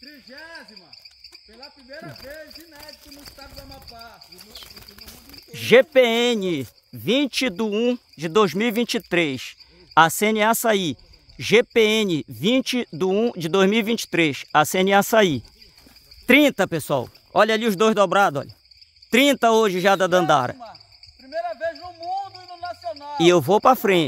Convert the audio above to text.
Trigésima. Pela primeira vez, inédito no estado do Amapá. GPN 20 de 1 de 2023. A CNA sair. GPN 20 de 1 de 2023. A CNA sair. 30, pessoal. Olha ali os dois dobrados, olha. 30 hoje já da Dandara. Primeira vez no mundo e no nacional. E eu vou para frente.